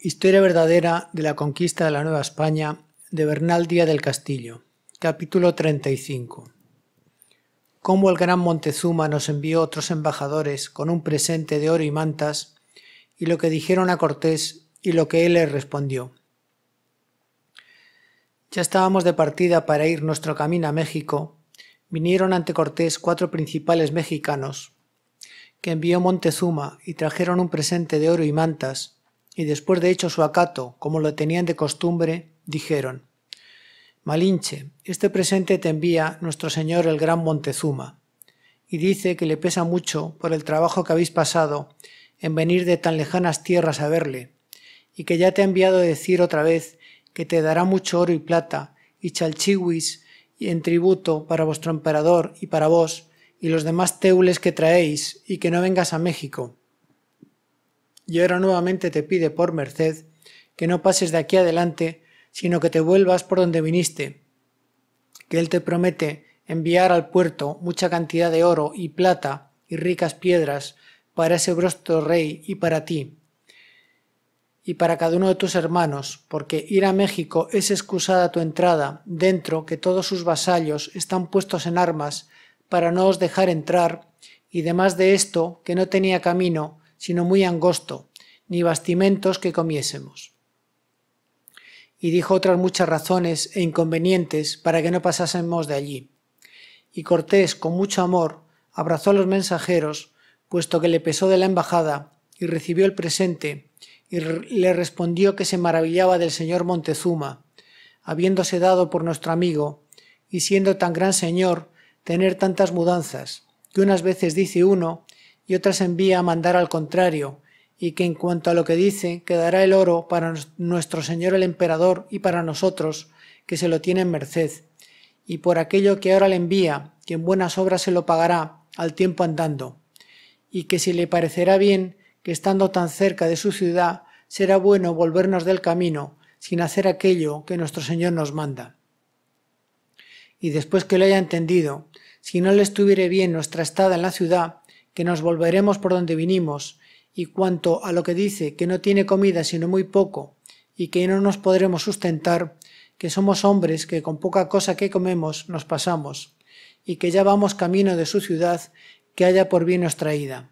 Historia verdadera de la conquista de la Nueva España de Bernal Díaz del Castillo. Capítulo 35. Cómo el gran Montezuma nos envió otros embajadores con un presente de oro y mantas, y lo que dijeron a Cortés y lo que él les respondió. Ya estábamos de partida para ir nuestro camino a México, vinieron ante Cortés cuatro principales mexicanos, que envió Montezuma y trajeron un presente de oro y mantas, y después de hecho su acato, como lo tenían de costumbre, dijeron, Malinche, este presente te envía nuestro señor el gran Montezuma, y dice que le pesa mucho por el trabajo que habéis pasado en venir de tan lejanas tierras a verle, y que ya te ha enviado decir otra vez que te dará mucho oro y plata, y y en tributo para vuestro emperador y para vos, y los demás teules que traéis, y que no vengas a México, y ahora nuevamente te pide por merced que no pases de aquí adelante, sino que te vuelvas por donde viniste, que Él te promete enviar al puerto mucha cantidad de oro y plata y ricas piedras para ese bruto rey y para ti, y para cada uno de tus hermanos, porque ir a México es excusada tu entrada, dentro que todos sus vasallos están puestos en armas para no os dejar entrar, y demás de esto, que no tenía camino, sino muy angosto, ni bastimentos que comiésemos. Y dijo otras muchas razones e inconvenientes para que no pasásemos de allí. Y Cortés, con mucho amor, abrazó a los mensajeros, puesto que le pesó de la embajada, y recibió el presente, y le respondió que se maravillaba del señor Montezuma, habiéndose dado por nuestro amigo, y siendo tan gran señor, tener tantas mudanzas, que unas veces dice uno y otras envía a mandar al contrario, y que en cuanto a lo que dice, quedará el oro para nuestro señor el emperador y para nosotros, que se lo tiene en merced, y por aquello que ahora le envía, que en buenas obras se lo pagará al tiempo andando, y que si le parecerá bien, que estando tan cerca de su ciudad, será bueno volvernos del camino, sin hacer aquello que nuestro Señor nos manda. Y después que lo haya entendido, si no le estuviere bien nuestra estada en la ciudad, que nos volveremos por donde vinimos, y cuanto a lo que dice que no tiene comida sino muy poco, y que no nos podremos sustentar, que somos hombres que con poca cosa que comemos nos pasamos, y que ya vamos camino de su ciudad que haya por bien nuestra ida.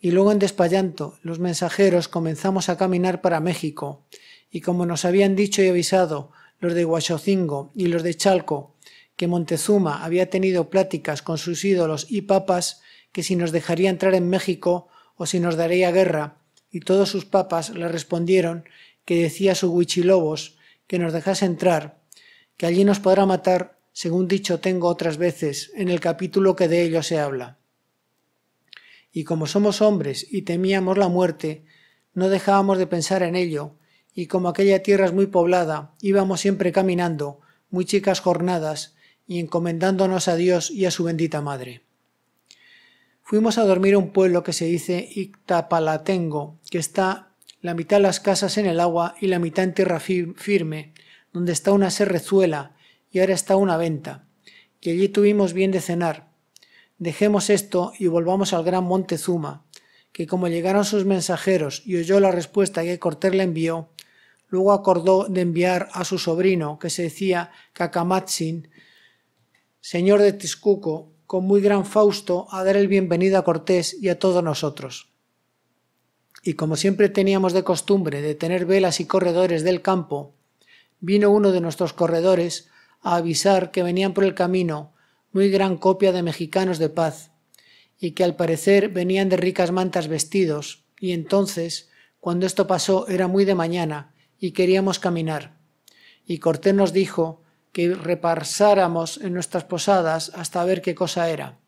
Y luego en Despallanto los mensajeros comenzamos a caminar para México, y como nos habían dicho y avisado los de Huachocingo y los de Chalco, que Montezuma había tenido pláticas con sus ídolos y papas, que si nos dejaría entrar en México o si nos daría guerra, y todos sus papas le respondieron que decía su Huichilobos que nos dejase entrar, que allí nos podrá matar, según dicho tengo otras veces en el capítulo que de ello se habla. Y como somos hombres y temíamos la muerte, no dejábamos de pensar en ello, y como aquella tierra es muy poblada, íbamos siempre caminando, muy chicas jornadas, y encomendándonos a Dios y a su bendita Madre fuimos a dormir a un pueblo que se dice Ictapalatengo, que está la mitad de las casas en el agua y la mitad en tierra firme, donde está una serrezuela y ahora está una venta, que allí tuvimos bien de cenar. Dejemos esto y volvamos al gran Montezuma, que como llegaron sus mensajeros y oyó la respuesta que Cortés le envió, luego acordó de enviar a su sobrino, que se decía Cacamatzin, señor de Tizcuco, con muy gran Fausto a dar el bienvenido a Cortés y a todos nosotros. Y como siempre teníamos de costumbre de tener velas y corredores del campo, vino uno de nuestros corredores a avisar que venían por el camino muy gran copia de mexicanos de paz, y que al parecer venían de ricas mantas vestidos, y entonces, cuando esto pasó era muy de mañana, y queríamos caminar. Y Cortés nos dijo que reparsáramos en nuestras posadas hasta ver qué cosa era.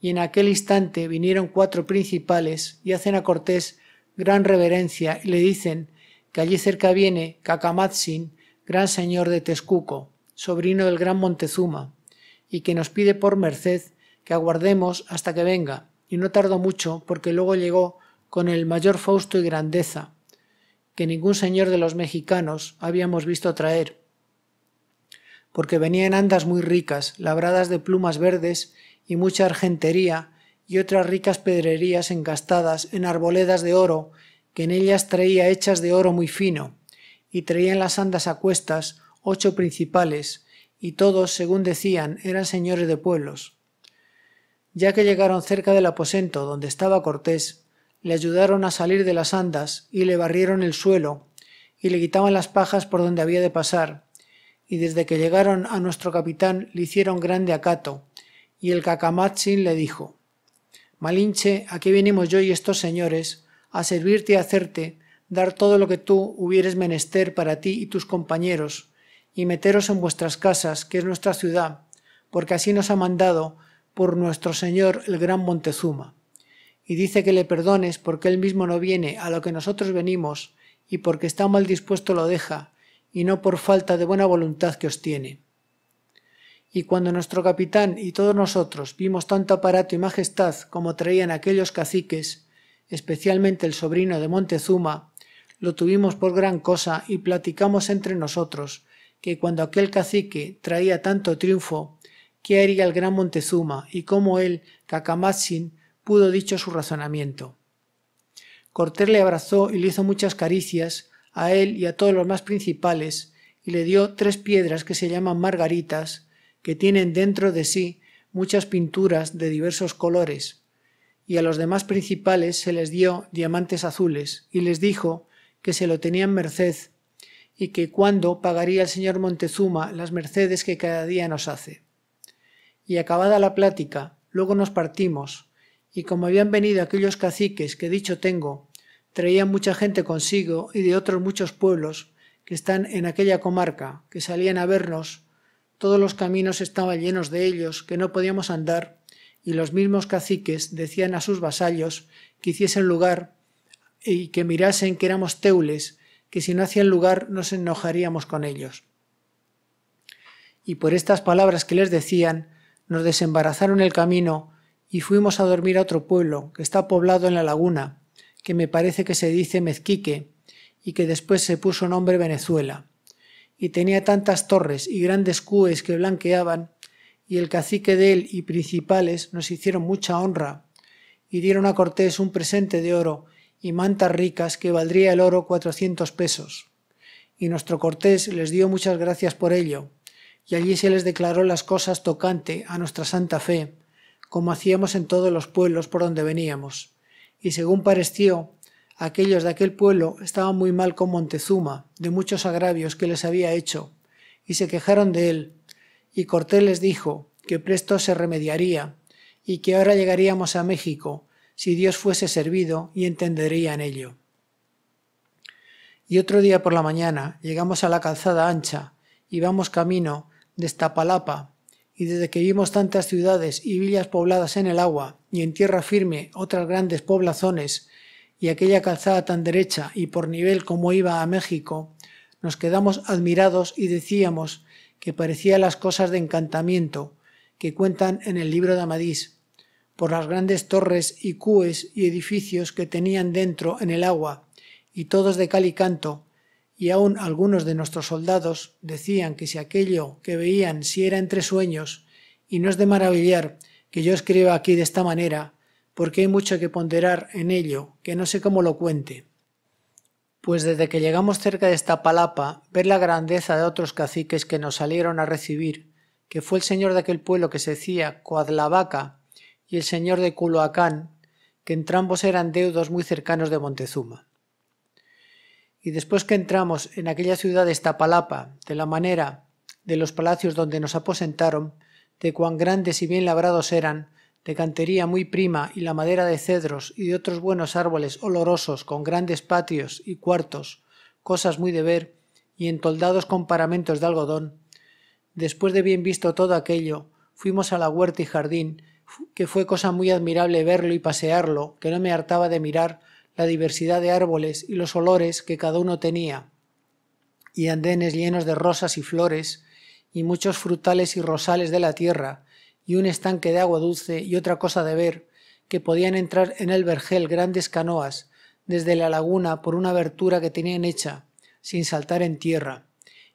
Y en aquel instante vinieron cuatro principales y hacen a Cortés gran reverencia y le dicen que allí cerca viene Cacamatzin, gran señor de Texcuco, sobrino del gran Montezuma, y que nos pide por merced que aguardemos hasta que venga, y no tardó mucho porque luego llegó con el mayor fausto y grandeza que ningún señor de los mexicanos habíamos visto traer, porque venían andas muy ricas, labradas de plumas verdes y mucha argentería, y otras ricas pedrerías engastadas en arboledas de oro, que en ellas traía hechas de oro muy fino, y traían las andas a cuestas ocho principales, y todos, según decían, eran señores de pueblos. Ya que llegaron cerca del aposento donde estaba Cortés, le ayudaron a salir de las andas y le barrieron el suelo, y le quitaban las pajas por donde había de pasar, y desde que llegaron a nuestro capitán le hicieron grande acato, y el cacamatzín le dijo Malinche, aquí venimos yo y estos señores a servirte y hacerte, dar todo lo que tú hubieres menester para ti y tus compañeros, y meteros en vuestras casas, que es nuestra ciudad, porque así nos ha mandado por nuestro señor el gran Montezuma. Y dice que le perdones porque él mismo no viene a lo que nosotros venimos, y porque está mal dispuesto lo deja, y no por falta de buena voluntad que os tiene. Y cuando nuestro capitán y todos nosotros vimos tanto aparato y majestad como traían aquellos caciques, especialmente el sobrino de Montezuma, lo tuvimos por gran cosa y platicamos entre nosotros que cuando aquel cacique traía tanto triunfo, qué haría el gran Montezuma y cómo él, Cacamatzin, pudo dicho su razonamiento. Cortés le abrazó y le hizo muchas caricias a él y a todos los más principales, y le dio tres piedras que se llaman margaritas, que tienen dentro de sí muchas pinturas de diversos colores. Y a los demás principales se les dio diamantes azules, y les dijo que se lo tenían merced, y que cuándo pagaría el señor Montezuma las mercedes que cada día nos hace. Y acabada la plática, luego nos partimos, y como habían venido aquellos caciques que dicho tengo, traían mucha gente consigo y de otros muchos pueblos que están en aquella comarca, que salían a vernos, todos los caminos estaban llenos de ellos, que no podíamos andar, y los mismos caciques decían a sus vasallos que hiciesen lugar y que mirasen que éramos teules, que si no hacían lugar nos enojaríamos con ellos. Y por estas palabras que les decían, nos desembarazaron el camino y fuimos a dormir a otro pueblo que está poblado en la laguna, que me parece que se dice Mezquique, y que después se puso nombre Venezuela, y tenía tantas torres y grandes cúes que blanqueaban, y el cacique de él y principales nos hicieron mucha honra, y dieron a Cortés un presente de oro y mantas ricas que valdría el oro cuatrocientos pesos. Y nuestro Cortés les dio muchas gracias por ello, y allí se les declaró las cosas tocante a nuestra santa fe, como hacíamos en todos los pueblos por donde veníamos y según pareció, aquellos de aquel pueblo estaban muy mal con Montezuma, de muchos agravios que les había hecho, y se quejaron de él. Y Cortés les dijo que presto se remediaría, y que ahora llegaríamos a México, si Dios fuese servido, y en ello. Y otro día por la mañana llegamos a la calzada ancha, y vamos camino de Estapalapa, y desde que vimos tantas ciudades y villas pobladas en el agua y en tierra firme otras grandes poblazones, y aquella calzada tan derecha y por nivel como iba a México, nos quedamos admirados y decíamos que parecía las cosas de encantamiento que cuentan en el libro de Amadís, por las grandes torres y cúes y edificios que tenían dentro en el agua, y todos de cal y canto, y aún algunos de nuestros soldados decían que si aquello que veían si era entre sueños, y no es de maravillar que yo escriba aquí de esta manera, porque hay mucho que ponderar en ello, que no sé cómo lo cuente. Pues desde que llegamos cerca de esta palapa, ver la grandeza de otros caciques que nos salieron a recibir, que fue el señor de aquel pueblo que se decía Coadlavaca y el señor de Culoacán, que entrambos eran deudos muy cercanos de Montezuma. Y después que entramos en aquella ciudad de Estapalapa, de la manera de los palacios donde nos aposentaron, de cuán grandes y bien labrados eran, de cantería muy prima y la madera de cedros y de otros buenos árboles olorosos con grandes patios y cuartos, cosas muy de ver, y entoldados con paramentos de algodón. Después de bien visto todo aquello, fuimos a la huerta y jardín, que fue cosa muy admirable verlo y pasearlo, que no me hartaba de mirar, la diversidad de árboles y los olores que cada uno tenía, y andenes llenos de rosas y flores, y muchos frutales y rosales de la tierra, y un estanque de agua dulce y otra cosa de ver, que podían entrar en el vergel grandes canoas desde la laguna por una abertura que tenían hecha, sin saltar en tierra,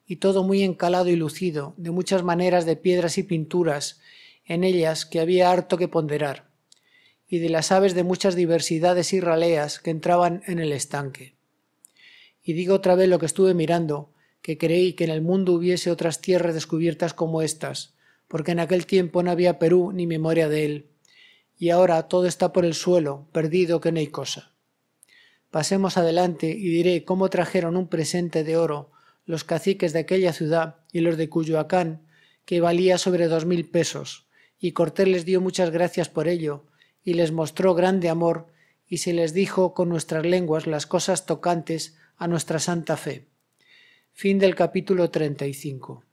y todo muy encalado y lucido, de muchas maneras de piedras y pinturas, en ellas que había harto que ponderar y de las aves de muchas diversidades y raleas que entraban en el estanque. Y digo otra vez lo que estuve mirando, que creí que en el mundo hubiese otras tierras descubiertas como estas, porque en aquel tiempo no había Perú ni memoria de él, y ahora todo está por el suelo, perdido que no hay cosa. Pasemos adelante y diré cómo trajeron un presente de oro los caciques de aquella ciudad y los de Cuyoacán, que valía sobre dos mil pesos, y Cortés les dio muchas gracias por ello, y les mostró grande amor y se les dijo con nuestras lenguas las cosas tocantes a nuestra santa fe. Fin del capítulo 35.